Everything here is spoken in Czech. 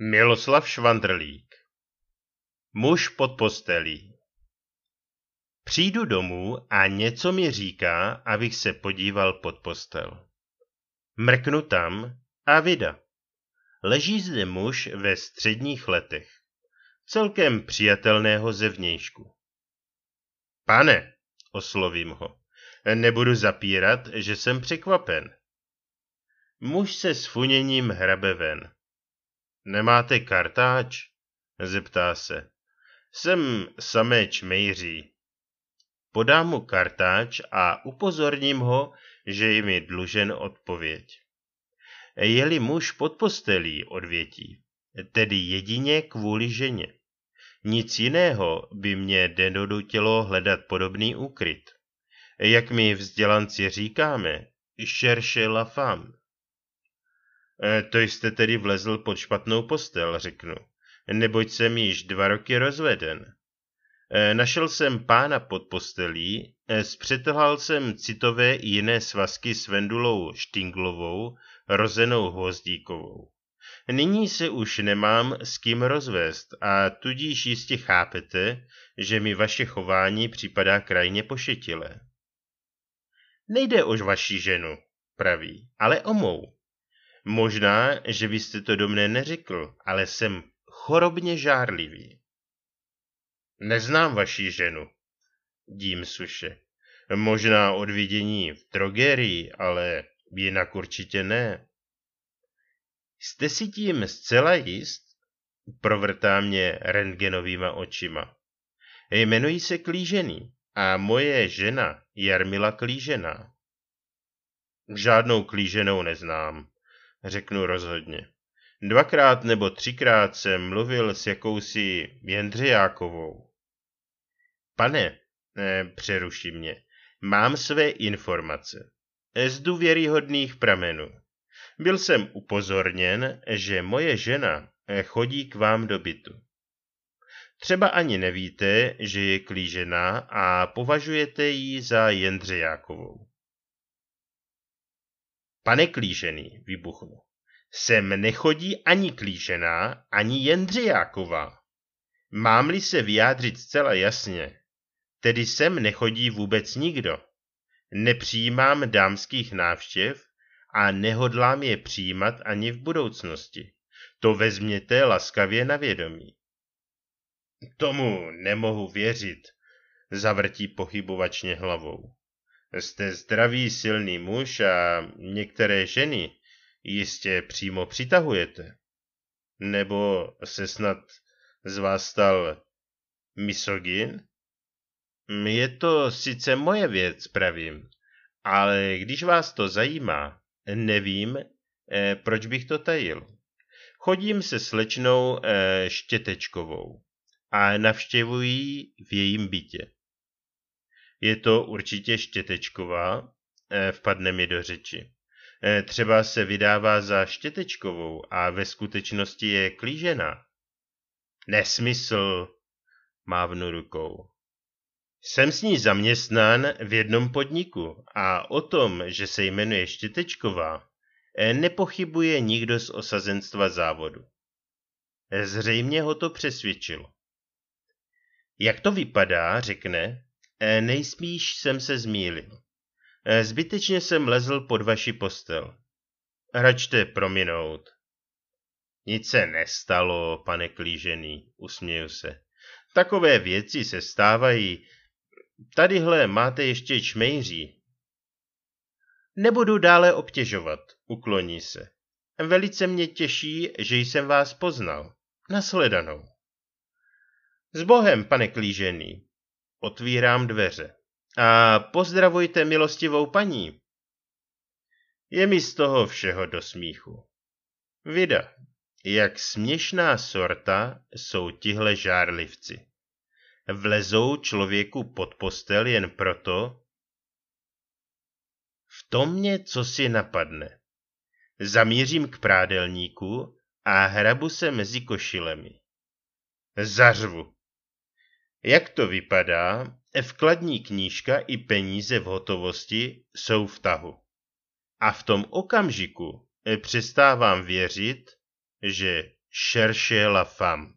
Miloslav Švandrlík Muž pod postelí Přijdu domů a něco mi říká, abych se podíval pod postel. Mrknu tam a vida. Leží zde muž ve středních letech, celkem přijatelného zevnějšku. Pane, oslovím ho, nebudu zapírat, že jsem překvapen. Muž se s funěním hrabe ven Nemáte kartáč? Zeptá se. Jsem samé čmejří. Podám mu kartáč a upozorním ho, že je mi dlužen odpověď. Je-li muž pod postelí, odvětí, tedy jedině kvůli ženě. Nic jiného by mě denodutilo hledat podobný úkryt. Jak mi vzdělanci říkáme, šerše la femme, E, to jste tedy vlezl pod špatnou postel, řeknu, neboť jsem již dva roky rozveden. E, našel jsem pána pod postelí, e, zpřetrhal jsem citové i jiné svazky s Vendulou Štinglovou, rozenou Hvozdíkovou. Nyní se už nemám s kým rozvést a tudíž jistě chápete, že mi vaše chování připadá krajně pošetilé. Nejde o vaši ženu, praví, ale o mou. Možná, že vy jste to do mne neřekl, ale jsem chorobně žárlivý. Neznám vaši ženu. Dím suše. Možná od vidění v drogerii, ale jinak určitě ne. Jste si tím zcela jist? Provrtá mě rentgenovýma očima. Jmenuji se Klížený a moje žena Jarmila Klížená. Žádnou Klíženou neznám řeknu rozhodně. Dvakrát nebo třikrát jsem mluvil s jakousi Jendřejákovou. Pane, ne, přeruši mě, mám své informace. Z důvěryhodných pramenů. Byl jsem upozorněn, že moje žena eh, chodí k vám do bytu. Třeba ani nevíte, že je klížená a považujete ji za Jendřejákovou. Pane Klížený, vybuchnu. Sem nechodí ani Klížená, ani Jendřijáková. Mám-li se vyjádřit zcela jasně, tedy sem nechodí vůbec nikdo. Nepřijímám dámských návštěv a nehodlám je přijímat ani v budoucnosti. To vezměte laskavě na vědomí. Tomu nemohu věřit, zavrtí pochybovačně hlavou. Jste zdravý, silný muž a některé ženy jistě přímo přitahujete. Nebo se snad z vás stal misogyn? Je to sice moje věc, pravím, ale když vás to zajímá, nevím, eh, proč bych to tajil. Chodím se slečnou eh, Štětečkovou a navštěvuji v jejím bytě je to určitě Štětečková, eh, vpadne mi do řeči. Eh, třeba se vydává za Štětečkovou a ve skutečnosti je klížena. Nesmysl, mávnu rukou. Jsem s ní zaměstnán v jednom podniku a o tom, že se jmenuje Štětečková, eh, nepochybuje nikdo z osazenstva závodu. Zřejmě ho to přesvědčilo. Jak to vypadá, řekne, Eh, nejspíš jsem se zmýlil. Eh, zbytečně jsem lezl pod vaši postel. Hračte prominout. Nic se nestalo, pane klížený, usměju se. Takové věci se stávají. Tadyhle máte ještě čmejří. Nebudu dále obtěžovat, ukloní se. Velice mě těší, že jsem vás poznal. Nasledanou. Zbohem, pane klížený, Otvírám dveře. A pozdravujte milostivou paní. Je mi z toho všeho do smíchu. Vida, jak směšná sorta jsou tihle žárlivci. Vlezou člověku pod postel jen proto, v tom mě co si napadne. Zamířím k prádelníku a hrabu se mezi košilemi. Zařvu. Jak to vypadá, vkladní knížka i peníze v hotovosti jsou v tahu. A v tom okamžiku e, přestávám věřit, že šerše la femme.